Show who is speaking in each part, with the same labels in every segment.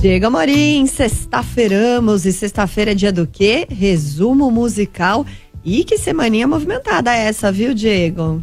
Speaker 1: Diego Amorim, sexta-feiramos e sexta-feira é dia do quê? Resumo musical. E que semaninha movimentada é essa, viu, Diego?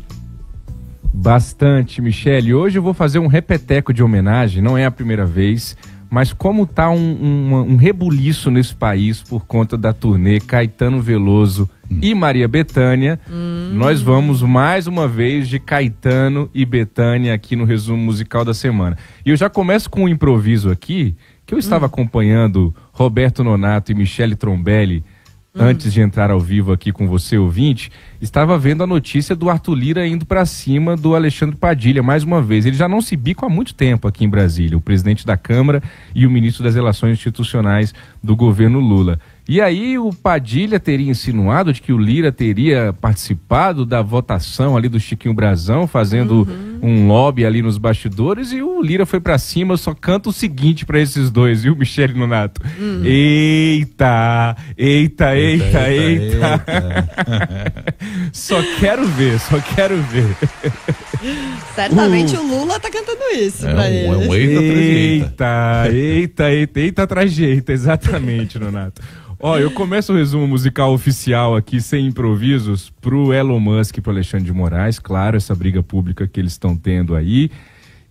Speaker 1: Bastante, Michele. Hoje eu vou fazer um repeteco de homenagem, não é a primeira vez, mas como tá um, um, um rebuliço nesse país por conta da turnê Caetano Veloso e Maria Betânia, Hum. Nós vamos mais uma vez de Caetano e Betânia aqui no resumo musical da semana. E eu já começo com um improviso aqui, que eu estava hum. acompanhando Roberto Nonato e Michele Trombelli hum. antes de entrar ao vivo aqui com você, ouvinte. Estava vendo a notícia do Arthur Lira indo para cima do Alexandre Padilha mais uma vez. Ele já não se bico há muito tempo aqui em Brasília, o presidente da Câmara e o ministro das Relações Institucionais do governo Lula. E aí o Padilha teria insinuado de que o Lira teria participado da votação ali do Chiquinho Brazão, fazendo uhum. um lobby ali nos bastidores, e o Lira foi para cima, só canta o seguinte para esses dois, viu, Michele Nonato? Uhum. Eita, eita, eita, eita. eita, eita. só quero ver, só quero ver. Certamente uh. o Lula tá cantando isso é pra um, ele. É um eita, eita, eita, eita, eita, eita, eita, eita, exatamente, Nonato. Ó, eu começo o resumo musical oficial aqui, sem improvisos, pro Elon Musk e pro Alexandre de Moraes, claro, essa briga pública que eles estão tendo aí.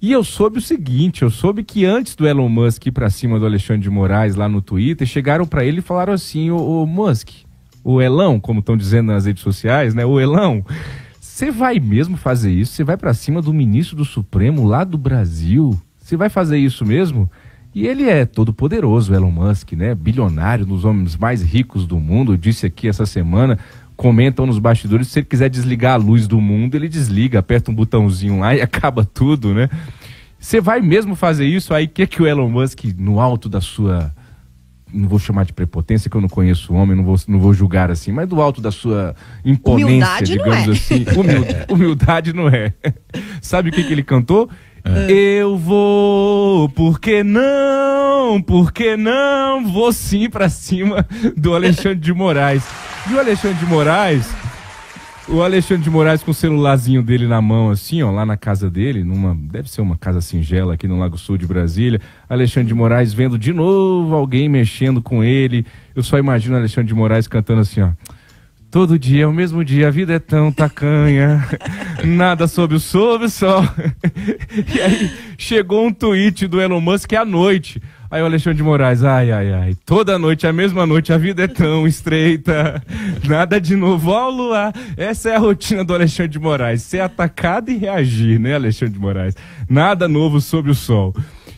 Speaker 1: E eu soube o seguinte, eu soube que antes do Elon Musk ir para cima do Alexandre de Moraes lá no Twitter, chegaram para ele e falaram assim, ô, ô Musk, o Elão, como estão dizendo nas redes sociais, né, o Elão, você vai mesmo fazer isso? Você vai para cima do ministro do Supremo lá do Brasil? Você vai fazer isso mesmo? E ele é todo poderoso, Elon Musk, né? Bilionário, um dos homens mais ricos do mundo, disse aqui essa semana. Comentam nos bastidores, se ele quiser desligar a luz do mundo, ele desliga, aperta um botãozinho lá e acaba tudo, né? Você vai mesmo fazer isso? Aí o que, que o Elon Musk, no alto da sua não vou chamar de prepotência, que eu não conheço o homem, não vou, não vou julgar assim, mas do alto da sua imponência, humildade digamos é. assim. Humildade, é. humildade não é. Sabe o que, que ele cantou? É. Eu vou, porque não? Porque não? Vou sim pra cima do Alexandre de Moraes. E o Alexandre de Moraes, o Alexandre de Moraes com o celularzinho dele na mão, assim, ó, lá na casa dele, numa. Deve ser uma casa singela aqui no Lago Sul de Brasília. Alexandre de Moraes vendo de novo alguém mexendo com ele. Eu só imagino Alexandre de Moraes cantando assim, ó. Todo dia, é o mesmo dia, a vida é tão tacanha, nada sobre o sob o sol. e aí chegou um tweet do Elon Musk à noite. Aí o Alexandre de Moraes, ai, ai, ai, toda noite, a mesma noite, a vida é tão estreita, nada de novo, ó, luar essa é a rotina do Alexandre de Moraes, ser atacado e reagir, né, Alexandre de Moraes? Nada novo sobre o sol.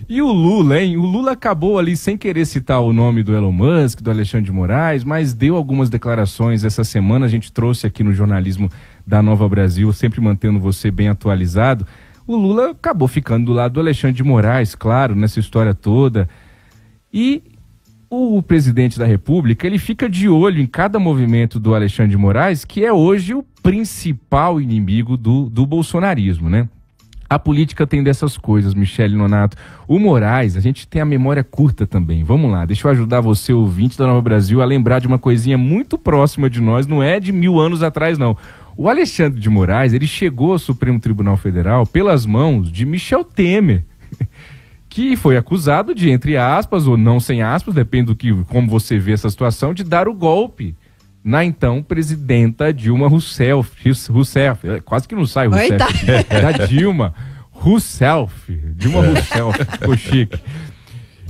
Speaker 1: E o Lula, hein? O Lula acabou ali sem querer citar o nome do Elon Musk, do Alexandre de Moraes, mas deu algumas declarações essa semana. A gente trouxe aqui no jornalismo da Nova Brasil, sempre mantendo você bem atualizado. O Lula acabou ficando do lado do Alexandre de Moraes, claro, nessa história toda. E o presidente da República, ele fica de olho em cada movimento do Alexandre de Moraes, que é hoje o principal inimigo do, do bolsonarismo, né? A política tem dessas coisas, Michele Nonato. O Moraes, a gente tem a memória curta também. Vamos lá, deixa eu ajudar você, ouvinte da Nova Brasil, a lembrar de uma coisinha muito próxima de nós, não é de mil anos atrás, não. O Alexandre de Moraes, ele chegou ao Supremo Tribunal Federal pelas mãos de Michel Temer, que foi acusado de, entre aspas, ou não sem aspas, depende do que, como você vê essa situação, de dar o golpe na então presidenta Dilma Rousseff. Rousseff, é, quase que não sai Rousseff. tá. Da Dilma. Rousseff. Dilma é. Rousseff. Ficou chique.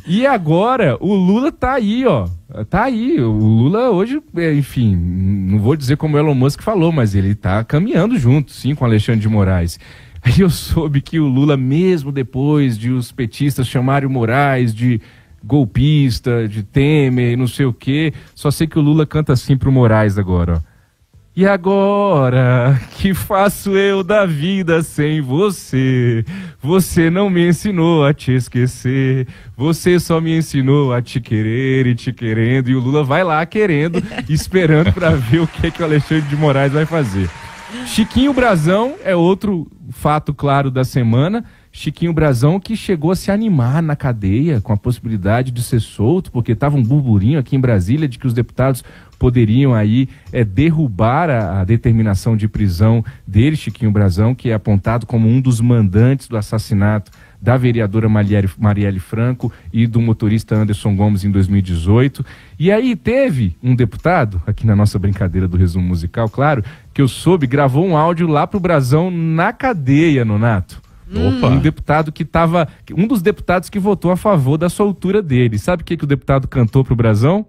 Speaker 1: E agora, o Lula tá aí, ó. Tá aí. O Lula hoje, é, enfim, não vou dizer como o Elon Musk falou, mas ele tá caminhando junto, sim, com Alexandre de Moraes. Aí eu soube que o Lula, mesmo depois de os petistas chamarem o Moraes de golpista, de Temer, não sei o quê. Só sei que o Lula canta assim pro Moraes agora, ó. E agora, que faço eu da vida sem você? Você não me ensinou a te esquecer, você só me ensinou a te querer e te querendo. E o Lula vai lá querendo, esperando para ver o que, é que o Alexandre de Moraes vai fazer. Chiquinho Brazão é outro fato claro da semana. Chiquinho Brazão, que chegou a se animar na cadeia com a possibilidade de ser solto, porque estava um burburinho aqui em Brasília de que os deputados poderiam aí é, derrubar a, a, determinação de prisão dele, Chiquinho Brazão, que é apontado como um dos mandantes do assassinato da vereadora Marielle, Marielle Franco e do motorista Anderson Gomes em 2018. E aí teve um deputado, aqui na nossa brincadeira do resumo musical, claro, que eu soube, gravou um áudio lá pro Brazão na cadeia, Nonato. Opa. Um deputado que estava. Um dos deputados que votou a favor da soltura dele. Sabe o que, que o deputado cantou pro Brasão?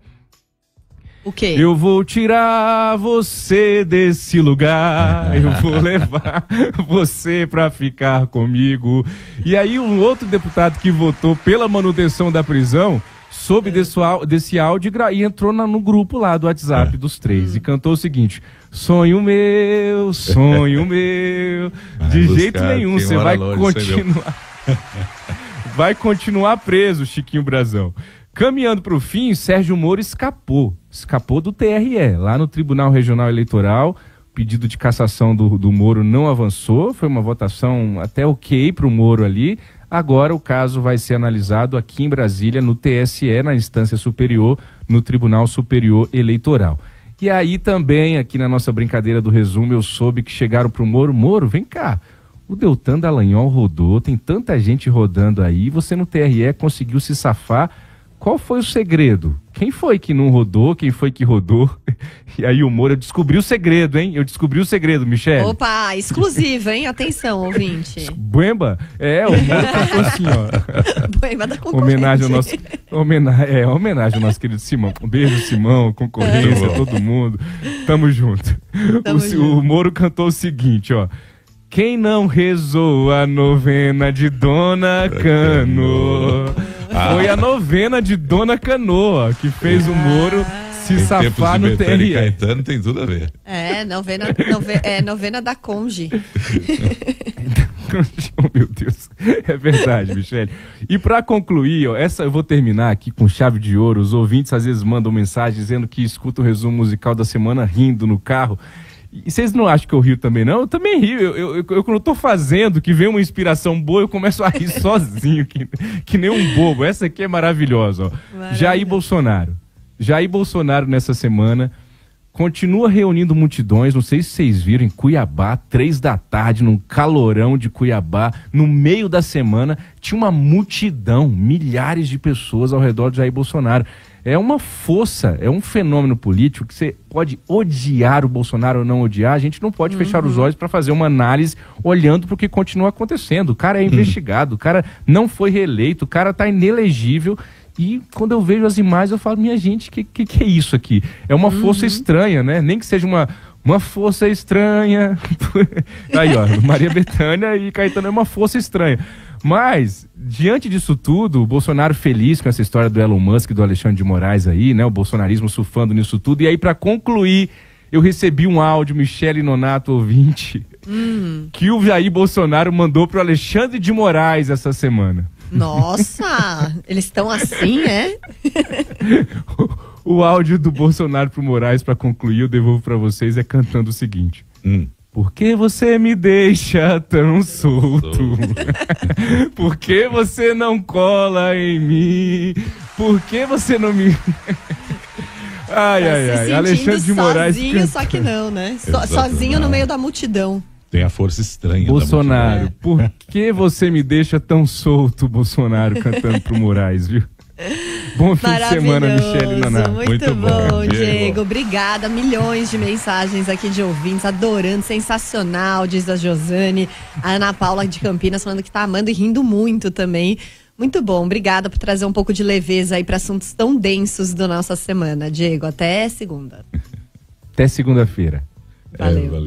Speaker 1: O quê? Eu vou tirar você desse lugar, eu vou levar você para ficar comigo. E aí um outro deputado que votou pela manutenção da prisão soube é. desse, desse áudio e entrou na, no grupo lá do WhatsApp é. dos três hum. e cantou o seguinte: Sonho meu, sonho meu. Vai de buscar, jeito nenhum, você vai longe, continuar. vai continuar preso, Chiquinho Brazão. Caminhando para o fim, Sérgio Moro escapou. Escapou do TRE, lá no Tribunal Regional Eleitoral. O pedido de cassação do, do Moro não avançou. Foi uma votação até ok para o Moro ali. Agora o caso vai ser analisado aqui em Brasília, no TSE, na instância superior, no Tribunal Superior Eleitoral. E aí também, aqui na nossa brincadeira do resumo, eu soube que chegaram para o Moro, Moro, vem cá. O Deltan Dallagnol rodou, tem tanta gente rodando aí, você no TRE conseguiu se safar qual foi o segredo? Quem foi que não rodou? Quem foi que rodou? E aí o Moro descobriu o segredo, hein? Eu descobri o segredo, Michel. Opa, exclusivo, hein? Atenção, ouvinte. Buemba? É, o Moro tá assim, ó. Buemba da tá concorrência. Homenagem ao nosso, homenagem, é, homenagem ao nosso querido Simão. Um beijo, Simão, concorrência, tá todo mundo. Tamo junto. Tamo o, junto. o Moro cantou o seguinte, ó. Quem não rezou a novena de Dona Cano... Ah. Foi a novena de Dona Canoa que fez o Moro se em safar no TRE. Caetano tem tudo a ver. É, novena, nove, é, novena da Conge. oh, meu Deus. É verdade, Michele. E para concluir, ó, essa eu vou terminar aqui com chave de ouro. Os ouvintes às vezes mandam mensagem dizendo que escuta o resumo musical da semana rindo no carro. E vocês não acham que eu rio também, não? Eu também rio. Eu, eu, eu, quando eu tô fazendo, que vem uma inspiração boa, eu começo a rir sozinho, que, que nem um bobo. Essa aqui é maravilhosa, ó. Jair Bolsonaro. Jair Bolsonaro, nessa semana, continua reunindo multidões. Não sei se vocês viram, em Cuiabá, três da tarde, num calorão de Cuiabá, no meio da semana, tinha uma multidão, milhares de pessoas ao redor de Jair Bolsonaro é uma força, é um fenômeno político que você pode odiar o Bolsonaro ou não odiar, a gente não pode uhum. fechar os uhum. olhos para fazer uma análise olhando para o que continua acontecendo. O cara é uhum. investigado, o cara não foi reeleito, o cara está inelegível. E quando eu vejo as imagens, eu falo, minha gente, o que, que, que, é isso aqui? É uma uhum. força estranha, né? Nem que seja uma, uma força estranha. Aí, ó, Maria Bethânia e Caetano é uma força estranha. Mas, diante disso tudo, o Bolsonaro feliz com essa história do Elon Musk e do Alexandre de Moraes aí, né? O bolsonarismo surfando nisso tudo. E aí, para concluir, eu recebi um áudio, Michele Nonato, ouvinte, hum. que o Jair Bolsonaro mandou pro Alexandre de Moraes essa semana. Nossa! eles estão assim, é? o, o, áudio do Bolsonaro pro Moraes, para concluir, eu devolvo para vocês, é cantando o seguinte. Hum. Por que você me deixa tão solto? Por que você não cola em mim? Por que você não me. ai, tá ai, ai. Alexandre de Moraes. Sozinho, canta. só que não, né? So, sozinho no meio da multidão. Tem a força estranha. Bolsonaro, é. por que você me deixa tão solto, Bolsonaro, cantando pro Moraes, viu? Bom fim de semana, Michele Naná. Muito, muito bom, bom, Diego. Obrigada. Milhões de mensagens aqui de ouvintes, adorando, sensacional, diz a Josane. A Ana Paula de Campinas falando que tá amando e rindo muito também. Muito bom, obrigada por trazer um pouco de leveza aí para assuntos tão densos da nossa semana. Diego, até segunda. Até segunda-feira. Valeu. É, valeu.